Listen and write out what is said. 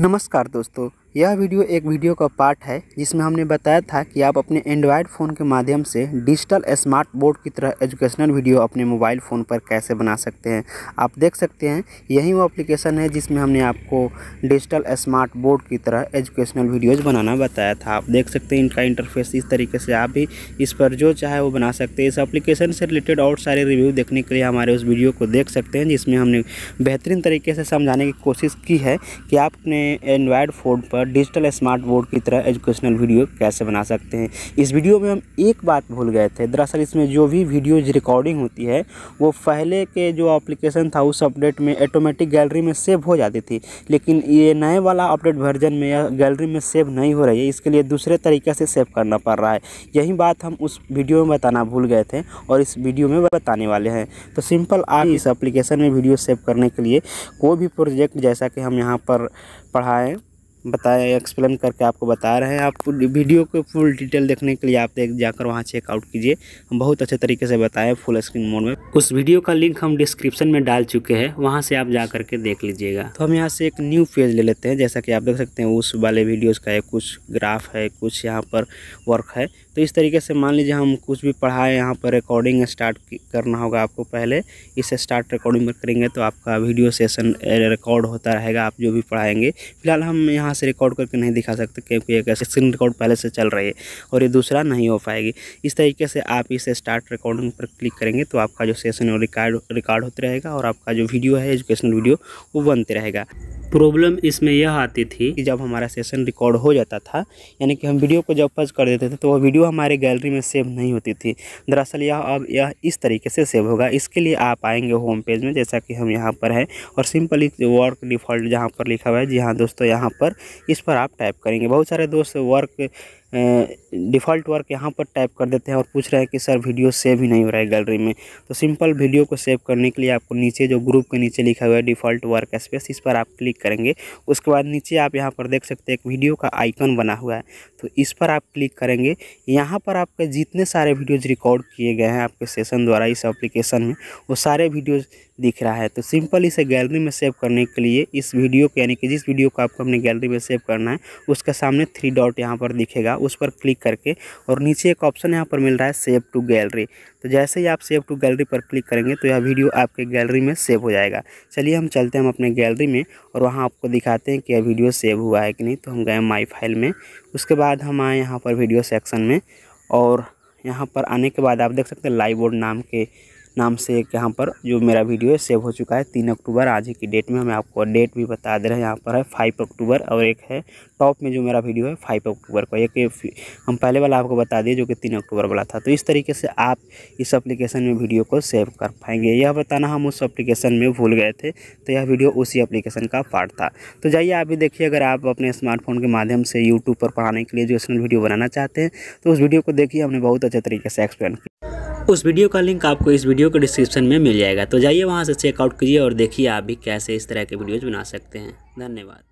नमस्कार दोस्तों यह वीडियो एक वीडियो का पार्ट है जिसमें हमने बताया था कि आप अपने एंड्रॉयड फ़ोन के माध्यम से डिजिटल स्मार्ट बोर्ड की तरह एजुकेशनल वीडियो अपने मोबाइल फ़ोन पर कैसे बना सकते हैं आप देख सकते हैं यही वो एप्लीकेशन है जिसमें हमने आपको डिजिटल स्मार्ट बोर्ड की तरह एजुकेशनल वीडियोज़ बनाना बताया था आप देख सकते हैं इनका इंटरफेस इस तरीके से आप भी इस पर जो चाहे वो बना सकते हैं इस एप्लीकेशन से रिलेटेड और सारे रिव्यू देखने के लिए हमारे उस वीडियो को देख सकते हैं जिसमें हमने बेहतरीन तरीके से समझाने की कोशिश की है कि आप अपने एंड्रॉयड फ़ोन पर पर डिजिटल स्मार्ट बोर्ड की तरह एजुकेशनल वीडियो कैसे बना सकते हैं इस वीडियो में हम एक बात भूल गए थे दरअसल इसमें जो भी वीडियोज रिकॉर्डिंग होती है वो पहले के जो एप्लीकेशन था उस अपडेट में ऑटोमेटिक गैलरी में सेव हो जाती थी लेकिन ये नए वाला अपडेट वर्जन में या गैलरी में सेव नहीं हो रही है इसके लिए दूसरे तरीके से सेव करना पड़ रहा है यही बात हम उस वीडियो में बताना भूल गए थे और इस वीडियो में बताने वाले हैं तो सिंपल आज इस एप्लीकेशन में वीडियो सेव करने के लिए कोई भी प्रोजेक्ट जैसा कि हम यहाँ पर पढ़ाएँ बताया एक्सप्लेन करके आपको बता रहे हैं आप वीडियो को फुल डिटेल देखने के लिए आप देख जाकर वहाँ चेकआउट कीजिए हम बहुत अच्छे तरीके से बताया फुल स्क्रीन मोड में उस वीडियो का लिंक हम डिस्क्रिप्शन में डाल चुके हैं वहाँ से आप जा करके देख लीजिएगा तो हम यहाँ से एक न्यू पेज ले लेते हैं जैसा कि आप देख सकते हैं उस वाले वीडियोज़ का एक कुछ ग्राफ है कुछ यहाँ पर वर्क है तो इस तरीके से मान लीजिए हम कुछ भी पढ़ाए यहाँ पर रिकॉर्डिंग स्टार्ट करना होगा आपको पहले इसे स्टार्ट रिकॉर्डिंग पर करेंगे तो आपका वीडियो सेशन रिकॉर्ड होता रहेगा आप जो भी पढ़ाएंगे फिलहाल हम यहाँ से रिकॉर्ड करके नहीं दिखा सकते क्योंकि एक स्क्रीन रिकॉर्ड पहले से चल रही है और ये दूसरा नहीं हो पाएगी इस तरीके से आप इसे स्टार्ट रिकॉर्डिंग पर क्लिक करेंगे तो आपका जो सेशन है रिकॉर्ड रिकॉर्ड होते रहेगा और आपका जो वीडियो है एजुकेशनल वीडियो वो बनते रहेगा प्रॉब्लम इसमें यह आती थी कि जब हमारा सेशन रिकॉर्ड हो जाता था यानी कि हम वीडियो को जब पज कर देते थे तो वह वीडियो हमारे गैलरी में सेव नहीं होती थी दरअसल यह अब यह इस तरीके से सेव होगा इसके लिए आप आएंगे होम पेज में जैसा कि हम यहाँ पर हैं और सिंपली वर्क डिफ़ॉल्ट जहाँ पर लिखा हुआ है जी हाँ दोस्तों यहाँ पर इस पर आप टाइप करेंगे बहुत सारे दोस्त वर्क डिफ़ॉल्ट वर्क यहाँ पर टाइप कर देते हैं और पूछ रहे हैं कि सर वीडियो सेव ही नहीं हो रहा है गैलरी में तो सिंपल वीडियो को सेव करने के लिए आपको नीचे जो ग्रुप के नीचे लिखा हुआ है डिफ़ॉल्ट वर्क स्पेस इस पर आप क्लिक करेंगे उसके बाद नीचे आप यहाँ पर देख सकते हैं एक वीडियो का आइकन बना हुआ है तो इस पर आप क्लिक करेंगे यहाँ पर आपके जितने सारे वीडियोज़ रिकॉर्ड किए गए हैं आपके सेशन द्वारा इस एप्लीकेशन में वो सारे वीडियोज़ दिख रहा है तो सिंपल इसे गैलरी में सेव करने के लिए इस वीडियो को यानी कि जिस वीडियो को आपको अपने गैलरी में सेव करना है उसका सामने थ्री डॉट यहाँ पर दिखेगा उस पर क्लिक करके और नीचे एक ऑप्शन यहाँ पर मिल रहा है सेव टू गैलरी तो जैसे ही आप सेव टू गैलरी पर क्लिक करेंगे तो यह वीडियो आपके गैलरी में सेव हो जाएगा चलिए हम चलते हैं हम अपने गैलरी में और वहाँ आपको दिखाते हैं कि यह वीडियो सेव हुआ है कि नहीं तो हम गए माई फाइल में उसके बाद हम आए यहाँ पर वीडियो सेक्शन में और यहाँ पर आने के बाद आप देख सकते हैं लाइव बोर्ड नाम के नाम से एक यहाँ पर जो मेरा वीडियो है सेव हो चुका है तीन अक्टूबर आज ही की डेट में हमें आपको डेट भी बता दे रहे हैं यहाँ पर है फाइव अक्टूबर और एक है टॉप में जो मेरा वीडियो है फाइव अक्टूबर का एक हम पहले वाला आपको बता दिए जो कि तीन अक्टूबर वाला था तो इस तरीके से आप इस एप्लीकेशन में वीडियो को सेव कर पाएंगे यह बताना हम उस एप्लीकेशन में भूल गए थे तो यह वीडियो उसी एप्लीकेशन का पार्ट था तो जाइए आप भी देखिए अगर आप अपने स्मार्टफोन के माध्यम से यूट्यूब पर पढ़ाने के लिए एजुकेशनल वीडियो बनाना चाहते हैं तो उस वीडियो को देखिए हमने बहुत अच्छे तरीके से एक्सप्लेन किया उस वीडियो का लिंक आपको इस वीडियो के डिस्क्रिप्शन में मिल जाएगा तो जाइए वहाँ से चेकआउट कीजिए और देखिए आप भी कैसे इस तरह के वीडियोज़ बना सकते हैं धन्यवाद